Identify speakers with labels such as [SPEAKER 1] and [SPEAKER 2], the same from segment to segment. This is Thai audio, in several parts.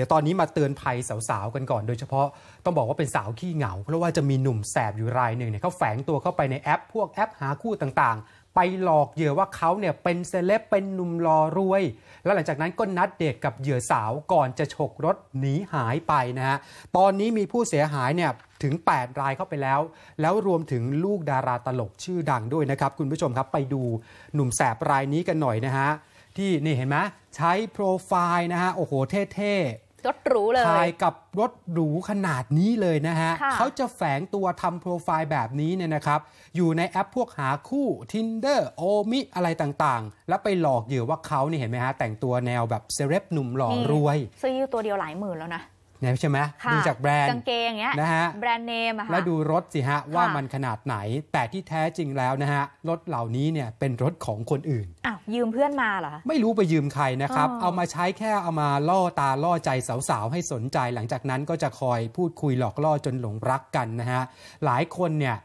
[SPEAKER 1] ดี๋ยวตอนนี้มาเตือนภัยสาวๆกันก่อน โดยเฉพาะต้องบอกว่าเป็นสาวขี้เหงา เพราะว่าจะมีหนุ่มแสบอยู่รายหนึ่งเนี่ยเขาแฝงตัวเข้าไปในแอปพวกแอป หาคู่ต่างๆ ไปหลอกเหยื่อว่าเขาเนี่ยเป็นเซเลบเป็นหนุ่มรอรวย แล้วหลังจากนั้นก็นัดเดกกับเหยื่อสาวก่อนจะฉกรถหนีหายไปนะฮะ ตอนนี้มีผู้เสียหายเนี่ยถึง 8 รายเข้าไปแล้ว แล้วรวมถึงลูกดาราตลกชื่อดังด้วยนะครับคุณผู้ชมครับไปดูหนุ่มแสบรายนี้กันหน่อยนะฮะที่นี่เห็นไหมใช้โปรไฟล์นะฮะโอ้โหเท่ๆรถหรูเลยถ่ายกับรถหรูขนาดนี้เลยนะฮะะเขาจะแฝงตัวทำโปรไฟล์แบบนี้เนี่ยนะครับ อยู่ในแอปพวกหาคู่ Tinder โอมิอะไรต่าง ๆ แล้วไปหลอกเหยื่อว่าเขานี่เห็นไหมฮะ แต่งตัวแนวแบบเซเลบหนุ่มหล่อรวย
[SPEAKER 2] ซื้อตัวเดียวหลายหมื่นแล้วนะ
[SPEAKER 1] เนี่ยใช่ไหม ดูจากแบรนด์กางเก
[SPEAKER 2] งอย่างเงี้ยนะฮะแบรนด์เนมอะค่ะแล้วดู
[SPEAKER 1] รถสิฮะ ว่ามันขนาดไหน แต่ที่แท้จริงแล้วนะฮะ รถเหล่านี้เนี่ยเป็นรถของคนอื่น
[SPEAKER 2] อ้าวยืมเพื่อนมาเหรอ
[SPEAKER 1] ไม่รู้ไปยืมใครนะครับ เอามาใช้แค่เอามาล่อตาล่อใจสาวๆ ให้สนใจ หลังจากนั้นก็จะคอยพูดคุยหลอกล่อจนหลงรักกันนะฮะ หลายคนเนี่ย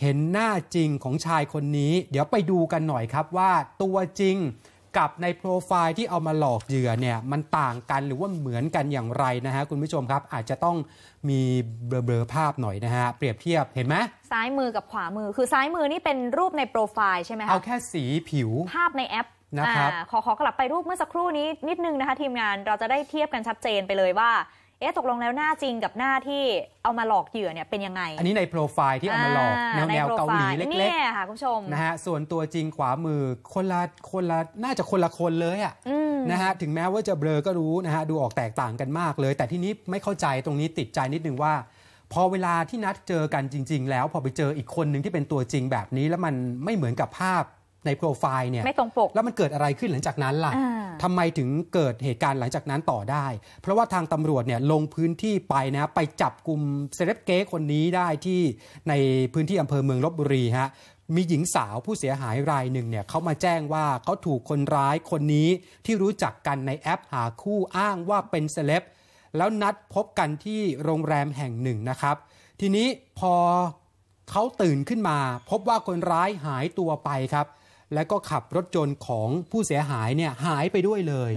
[SPEAKER 1] เห็นหน้าจริงของชายคนนี้ เดี๋ยวไปดูกันหน่อยครับว่าตัวจริงกับในโปรไฟล์ที่เอามาหลอกเหยื่อเนี่ยมันต่างกันหรือว่าเหมือนกันอย่างไรนะฮะคุณผู้ชมครับอาจจะต้องมีเบลอภาพหน่อยนะฮะเปรียบเทียบเห็นไหม
[SPEAKER 2] ซ้ายมือกับขวามือ คือซ้ายมือนี่เป็นรูปในโปรไฟล์ใช่ไหมคะเอา
[SPEAKER 1] แค่สีผิว
[SPEAKER 2] ภาพในแอปนะครับขอขอกลับไปรูปเมื่อสักครู่นี้นิดนึงนะคะ ทีมงานเราจะได้เทียบกันชัดเจนไปเลยว่าเอ๊ะตกลงแล้วหน้าจริงกับหน้าที่เอามาหลอกเหยื่อเนี่ยเป็นยังไง อันนี
[SPEAKER 1] ้ในโปรไฟล์ที่เอามาหลอกแนวแนวเกาหลีเล็กๆนี่
[SPEAKER 2] ค่ะคุณผู้ชมนะฮะ
[SPEAKER 1] ส่วนตัวจริงขวามือคนละคนละน่าจะคนละคนเลยอ่ะนะฮะถึงแม้ว่าจะเบลอก็รู้นะฮะดูออกแตกต่างกันมากเลย แต่ที่นี้ไม่เข้าใจตรงนี้ติดใจนิดนึงว่า พอเวลาที่นัดเจอกันจริง ๆ แล้วพอไปเจออีกคนหนึ่งที่เป็นตัวจริงแบบนี้แล้วมันไม่เหมือนกับภาพในโปรไฟล์เนี่ยไม่ตรงปกแล้วมันเกิดอะไรขึ้นหลังจากนั้นล่ะทำไมถึงเกิดเหตุการณ์หลังจากนั้นต่อได้ เพราะว่าทางตำรวจเนี่ยลงพื้นที่ไปนะไปจับกลุ่มเซเลบเก้คนนี้ได้ที่ในพื้นที่อำเภอเมืองลบบุรีฮะมีหญิงสาวผู้เสียหายรายหนึ่งเนี่ยเขามาแจ้งว่าเขาถูกคนร้ายคนนี้ที่รู้จักกันในแอปหาคู่อ้างว่าเป็นเซเลบแล้วนัดพบกันที่โรงแรมแห่งหนึ่งนะครับ ทีนี้พอเขาตื่นขึ้นมา พบว่าคนร้ายหายตัวไปครับและก็ขับรถจนของผู้เสียหายเนี่ยหายไปด้วยเลย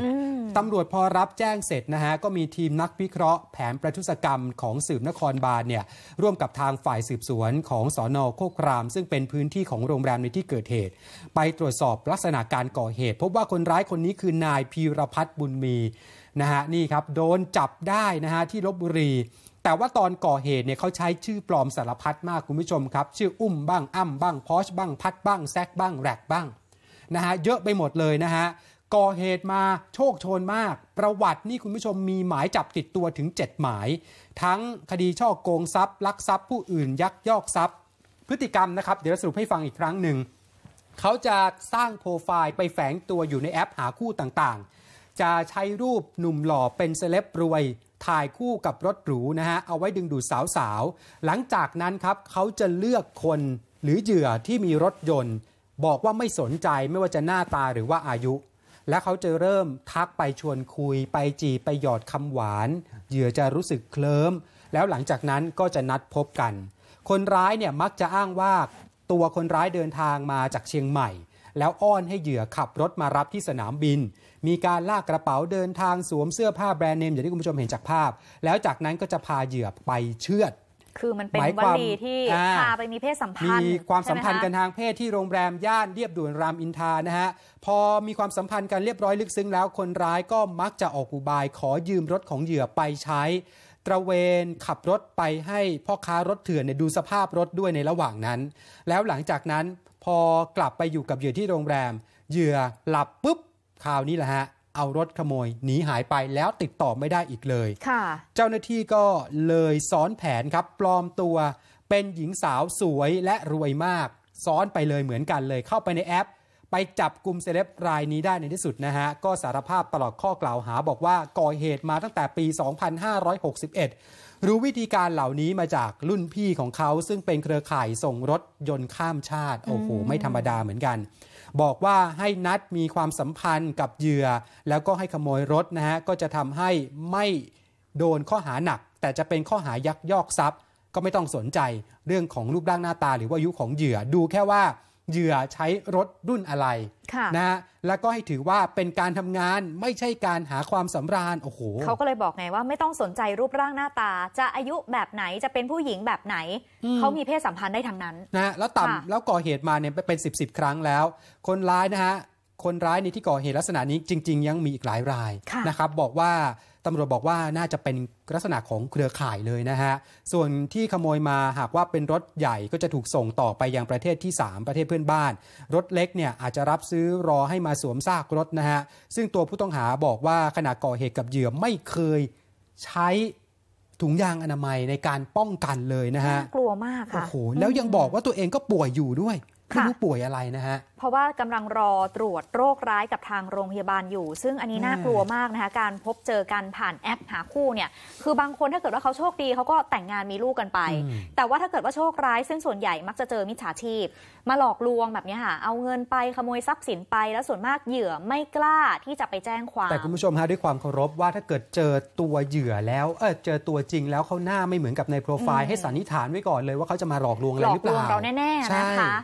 [SPEAKER 1] ตำรวจพอรับแจ้งเสร็จนะฮะ ก็มีทีมนักวิเคราะห์แผนประทุษกรรมของสืบนครบาลเนี่ยร่วมกับทางฝ่ายสืบสวนของสอนอโคกราม ซึ่งเป็นพื้นที่ของโรงแรมในที่เกิดเหตุ ไปตรวจสอบลักษณะการก่อเหตุ พบว่าคนร้ายคนนี้คือนายพีรพัฒน์บุญมีนะฮะนี่ครับโดนจับได้นะฮะที่ลบบุรีแต่ว่าตอนก่อเหตุเนี่ยเขาใช้ชื่อปลอมสารพัดมากคุณผู้ชมครับชื่ออุ้มบ้างอ้ำบ้างพอชบ้างพัดบ้างแซกบ้าง แรกบ้างนะฮะเยอะไปหมดเลยนะฮะก่อเหตุมาโชคโชนมาก ประวัตินี่คุณผู้ชมมีหมายจับติดตัวถึง 7 หมาย ทั้งคดีช่อโกงทรัพย์ลักทรัพย์ผู้อื่นยักยอกทรัพย์ พฤติกรรมนะครับเดี๋ยวสรุปให้ฟังอีกครั้งหนึ่งเขาจะสร้างโปรไฟล์ไปแฝงตัวอยู่ในแอปหาคู่ต่างๆจะใช้รูปหนุ่มหล่อเป็นเซเลบรวย ถ่ายคู่กับรถหรูนะฮะเอาไว้ดึงดูดสาวๆหลังจากนั้นครับเขาจะเลือกคนหรือเหยื่อที่มีรถยนต์ บอกว่าไม่สนใจไม่ว่าจะหน้าตาหรือว่าอายุ และเขาจะเริ่มทักไปชวนคุยไปจีไปหยอดคำหวาน เหยื่อจะรู้สึกเคลิ้มแล้วหลังจากนั้นก็จะนัดพบกัน คนร้ายเนี่ยมักจะอ้างว่าตัวคนร้ายเดินทางมาจากเชียงใหม่แล้วอ้อนให้เหยื่อขับรถมารับที่สนามบิน มีการลากกระเป๋าเดินทางสวมเสื้อผ้าแบรนด์เนมอย่างที่คุณผู้ชมเห็นจากภาพ แล้วจากนั้นก็จะพาเหยื่อไปเชือด
[SPEAKER 2] คือมันเป็นวลีที่พาไปมีเพศสัมพันธ์ มีความสัมพันธ์กันทา
[SPEAKER 1] งเพศที่โรงแรมย่านเรียบด่วนรามอินทานะฮะ พอมีความสัมพันธ์กันเรียบร้อยลึกซึ้งแล้วคนร้ายก็มักจะออกอุบายขอยืมรถของเหยื่อไปใช้ ตระเวนขับรถไปให้พ่อค้ารถเถื่อนดูสภาพรถด้วยในระหว่างนั้น แล้วหลังจากนั้นพอกลับไปอยู่กับเหยื่อที่โรงแรม เหยื่อหลับปุ๊บคราวนี้แหละฮะ เอารถขโมยหนีหายไปแล้วติดต่อไม่ได้อีกเลยเจ้าหน้าที่ก็เลยซ้อนแผนครับปลอมตัว เป็นหญิงสาวสวยและรวยมาก ซ้อนไปเลยเหมือนกันเลยเข้าไปในแอป ไปจับกลุ่มเซเลบรายนี้ได้ในที่สุดนะฮะ ก็สารภาพตลอดข้อกล่าวหาบอกว่าก่อเหตุมาตั้งแต่ปี 2561รู้วิธีการเหล่านี้มาจากรุ่นพี่ของเขาซึ่งเป็นเครือข่ายส่งรถยนต์ข้ามชาติ โอ้โห ไม่ธรรมดาเหมือนกัน บอกว่าให้นัดมีความสัมพันธ์กับเหยื่อ แล้วก็ให้ขโมยรถนะฮะ ก็จะทำให้ไม่โดนข้อหาหนัก แต่จะเป็นข้อหายักยอกทรัพย์ ก็ไม่ต้องสนใจเรื่องของรูปร่างหน้าตาหรือว่าอายุของเหยื่อ ดูแค่ว่าเหยื่อใช้รถรุ่นอะไระนะ แล้วก็ให้ถือว่าเป็นการทำงานไม่ใช่การหาความสำราญโอ้โหเขา
[SPEAKER 2] ก็เลยบอกไงว่าไม่ต้องสนใจรูปร่างหน้าตา จะอายุแบบไหนจะเป็นผู้หญิงแบบไหน เขามีเพศสัมพันธ์ได้ทั้งนั้นนะแล้วต่ำ
[SPEAKER 1] แล้วก่อเหตุมาเนี่ยเป็นสิบสครั้งแล้ว คนร้ายนะฮะคนร้ายในที่ก่อเหตุลักษณะนี้จริง ๆ ยังมีอีกหลายรายนะครับบอกว่าตำรวจบอกว่าน่าจะเป็นลักษณะของเครือข่ายเลยนะฮะ ส่วนที่ขโมยมาหากว่าเป็นรถใหญ่ก็จะถูกส่งต่อไปยังประเทศที่ 3 ประเทศเพื่อนบ้าน รถเล็กเนี่ยอาจจะรับซื้อรอให้มาสวมซากรถนะฮะ ซึ่งตัวผู้ต้องหาบอกว่าขณะก่อเหตุกับเหยื่อไม่เคยใช้ถุงยางอนามัยในการป้องกันเลยนะฮะ
[SPEAKER 2] กลัวมากค่ะ โอ้โห
[SPEAKER 1] แล้วยังบอกว่าตัวเองก็ป่วยอยู่ด้วยไม่รู้ป่วยอะไรนะฮะ
[SPEAKER 2] เพราะว่ากำลังรอตรวจโรคร้ายกับทางโรงพยาบาลอยู่ ซึ่งอันนี้น่ากลัวมากนะคะการพบเจอกันผ่านแอปหาคู่เนี่ย คือบางคนถ้าเกิดว่าเขาโชคดีเขาก็แต่งงานมีลูกกันไป แต่ว่าถ้าเกิดว่าโชคร้ายซึ่งส่วนใหญ่มักจะเจอมิจฉาชีพ มาหลอกลวงแบบนี้ค่ะเอาเงินไปขโมยทรัพย์สินไป แล้วส่วนมากเหยื่อไม่กล้าที่จะไปแจ้งความแต่คุณ
[SPEAKER 1] ผู้ชมฮะด้วยความเคารพว่าถ้าเกิดเจอตัวเหยื่อแล้ว เออเจอตัวจริงแล้วเขาหน้าไม่เหมือนกับในโปรไฟล์ให้สันนิษฐานไว้ก่อนเลยว่าเขาจะมาหลอกลวงอะไรหรือเปล่าหลอกลวงเรา
[SPEAKER 2] แน่ๆนะคะ